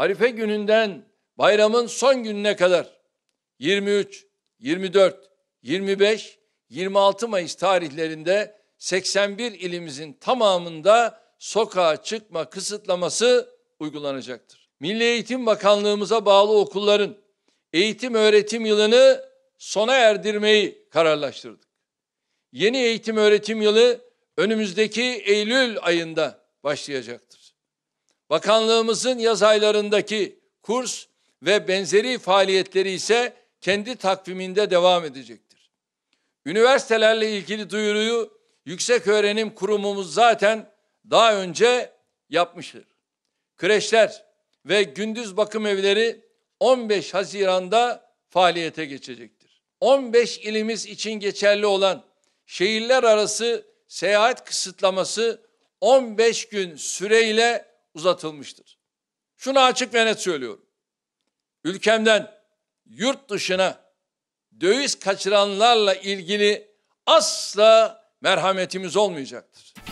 Arife gününden bayramın son gününe kadar 23, 24, 25, 26 Mayıs tarihlerinde 81 ilimizin tamamında sokağa çıkma kısıtlaması uygulanacaktır. Milli Eğitim Bakanlığımıza bağlı okulların eğitim öğretim yılını sona erdirmeyi kararlaştırdık. Yeni eğitim öğretim yılı önümüzdeki Eylül ayında başlayacaktır. Bakanlığımızın yaz aylarındaki kurs ve benzeri faaliyetleri ise kendi takviminde devam edecektir. Üniversitelerle ilgili duyuruyu Yüksek Öğrenim Kurumumuz zaten daha önce yapmıştır. Kreşler ve gündüz bakım evleri 15 Haziran'da faaliyete geçecektir. 15 ilimiz için geçerli olan şehirler arası seyahat kısıtlaması 15 gün süreyle uzatılmıştır. Şunu açık ve net söylüyorum. Ülkemden yurt dışına döviz kaçıranlarla ilgili asla merhametimiz olmayacaktır.